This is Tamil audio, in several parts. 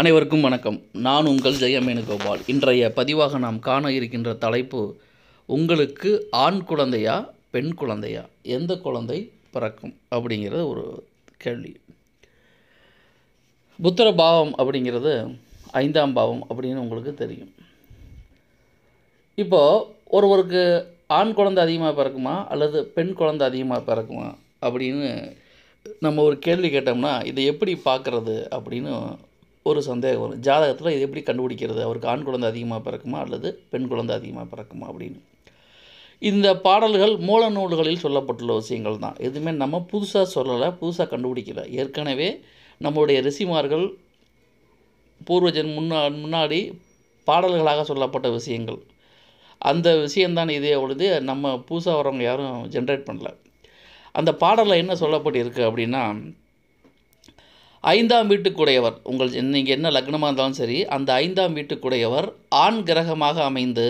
அனைவருக்கும் வணக்கம் நான் உங்கள் கோபால் இன்றைய பதிவாக நாம் காண இருக்கின்ற தலைப்பு உங்களுக்கு ஆண் குழந்தையா பெண் குழந்தையா எந்த குழந்தை பிறக்கும் அப்படிங்கிறது ஒரு கேள்வி புத்திர பாவம் அப்படிங்கிறது ஐந்தாம் பாவம் அப்படின்னு உங்களுக்கு தெரியும் இப்போது ஒருவருக்கு ஆண் குழந்தை அதிகமாக பிறக்குமா அல்லது பெண் குழந்தை அதிகமாக பிறக்குமா அப்படின்னு நம்ம ஒரு கேள்வி கேட்டோம்னா இதை எப்படி பார்க்குறது அப்படின்னு ஒரு சந்தேகம் வரும் ஜாதகத்தில் இது எப்படி கண்டுபிடிக்கிறது அவருக்கு ஆண் குழந்தை அதிகமாக பிறக்குமா அல்லது பெண் குழந்தை அதிகமாக பிறக்குமா அப்படின்னு இந்த பாடல்கள் மூல நூல்களில் சொல்லப்பட்டுள்ள விஷயங்கள் தான் எதுவுமே நம்ம புதுசாக சொல்லலை புதுசாக கண்டுபிடிக்கல ஏற்கனவே நம்முடைய ரிஷிமார்கள் பூர்வஜன் முன்னா முன்னாடி பாடல்களாக சொல்லப்பட்ட விஷயங்கள் அந்த விஷயந்தான் இதே பொழுது நம்ம புதுசாக வரவங்க யாரும் ஜென்ரேட் பண்ணல அந்த பாடலில் என்ன சொல்லப்பட்டிருக்கு அப்படின்னா ஐந்தாம் வீட்டுக்குடையவர் உங்கள் நீங்கள் என்ன லக்னமாக இருந்தாலும் சரி அந்த ஐந்தாம் வீட்டுக்குடையவர் ஆண் கிரகமாக அமைந்து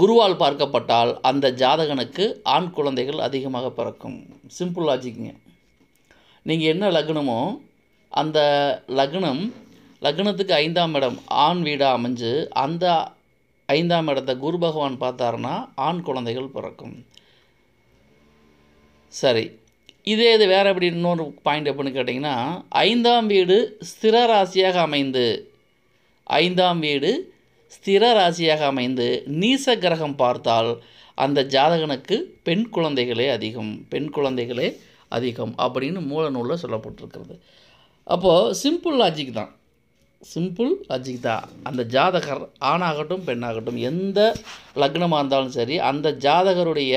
குருவால் பார்க்கப்பட்டால் அந்த ஜாதகனுக்கு ஆண் குழந்தைகள் அதிகமாக பிறக்கும் சிம்பிள் லாஜிக்குங்க நீங்கள் என்ன லக்னமோ அந்த லக்னம் லக்னத்துக்கு ஐந்தாம் இடம் ஆண் வீடாக அமைஞ்சு அந்த ஐந்தாம் இடத்தை குரு பகவான் பார்த்தாருன்னா ஆண் குழந்தைகள் பிறக்கும் சரி இதே இது வேறு எப்படி இன்னொரு பாயிண்ட் எப்படின்னு கேட்டிங்கன்னா ஐந்தாம் வீடு ஸ்திர ராசியாக அமைந்து ஐந்தாம் வீடு ஸ்திர ராசியாக அமைந்து நீச கிரகம் பார்த்தால் அந்த ஜாதகனுக்கு பெண் குழந்தைகளே அதிகம் பெண் குழந்தைகளே அதிகம் அப்படின்னு மூல நூலில் சொல்லப்பட்டிருக்கிறது அப்போது சிம்பிள் லாஜிக் தான் சிம்பிள் லாஜிக் தான் அந்த ஜாதகர் ஆணாகட்டும் பெண்ணாகட்டும் எந்த லக்னமாக இருந்தாலும் சரி அந்த ஜாதகருடைய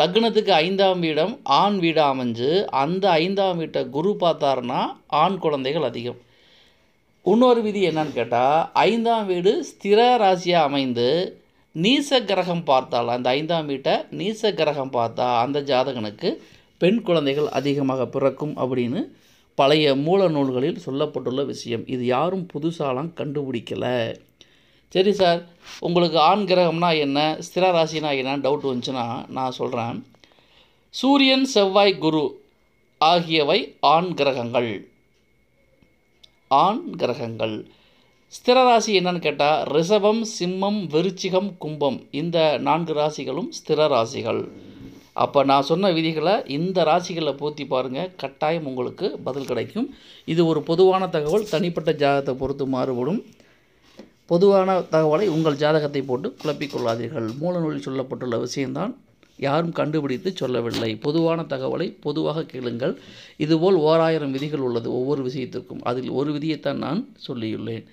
லக்னத்துக்கு ஐந்தாம் வீடம் ஆண் வீடாக அமைஞ்சு அந்த ஐந்தாம் வீட்டை குரு பார்த்தாருன்னா ஆண் குழந்தைகள் அதிகம் இன்னொரு விதி என்னன்னு கேட்டால் ஐந்தாம் வீடு ஸ்திர ராசியாக அமைந்து நீச கிரகம் பார்த்தால் அந்த ஐந்தாம் வீட்டை நீச கிரகம் பார்த்தா அந்த ஜாதகனுக்கு பெண் குழந்தைகள் அதிகமாக பிறக்கும் அப்படின்னு பழைய மூல நூல்களில் சொல்லப்பட்டுள்ள விஷயம் இது யாரும் புதுசாலாம் கண்டுபிடிக்கலை சரி சார் உங்களுக்கு ஆண் கிரகம்னா என்ன ஸ்திர ராசினா என்னன்னு டவுட் வந்துச்சுன்னா நான் சொல்கிறேன் சூரியன் செவ்வாய் குரு ஆகியவை ஆண் கிரகங்கள் ஆண் கிரகங்கள் ஸ்திர ராசி என்னன்னு கேட்டால் ரிஷபம் சிம்மம் விருச்சிகம் கும்பம் இந்த நான்கு ராசிகளும் ஸ்திர ராசிகள் அப்போ நான் சொன்ன விதிகளை இந்த ராசிகளில் பூர்த்தி பாருங்கள் கட்டாயம் உங்களுக்கு பதில் கிடைக்கும் இது ஒரு பொதுவான தகவல் தனிப்பட்ட ஜாதகத்தை பொறுத்து மாறுபடும் பொதுவான தகவலை உங்கள் ஜாதகத்தை போட்டு குழப்பிக்கொள்ளாதீர்கள் மூல நூலில் சொல்லப்பட்டுள்ள விஷயம்தான் யாரும் கண்டுபிடித்து சொல்லவில்லை பொதுவான தகவலை பொதுவாக கேளுங்கள் இதுபோல் ஓராயிரம் விதிகள் உள்ளது ஒவ்வொரு விஷயத்திற்கும் அதில் ஒரு விதியைத்தான் நான் சொல்லியுள்ளேன்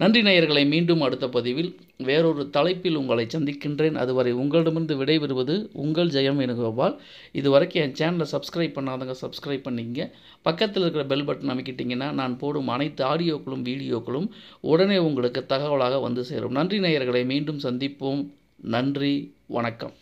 நன்றி நேயர்களை மீண்டும் அடுத்த பதிவில் வேறொரு தலைப்பில் உங்களை சந்திக்கின்றேன் அதுவரை உங்களிடமிருந்து விடைபெறுவது உங்கள் ஜெயம் வேணுகோபால் இதுவரைக்கும் என் சேனலை சப்ஸ்கிரைப் பண்ணாதவங்க சப்ஸ்கிரைப் பண்ணிங்க பக்கத்தில் இருக்கிற பெல் பட்டன் அமைக்கிட்டிங்கன்னா நான் போடும் அனைத்து ஆடியோக்களும் வீடியோக்களும் உடனே உங்களுக்கு தகவலாக வந்து சேரும் நன்றி நேயர்களை மீண்டும் சந்திப்போம் நன்றி வணக்கம்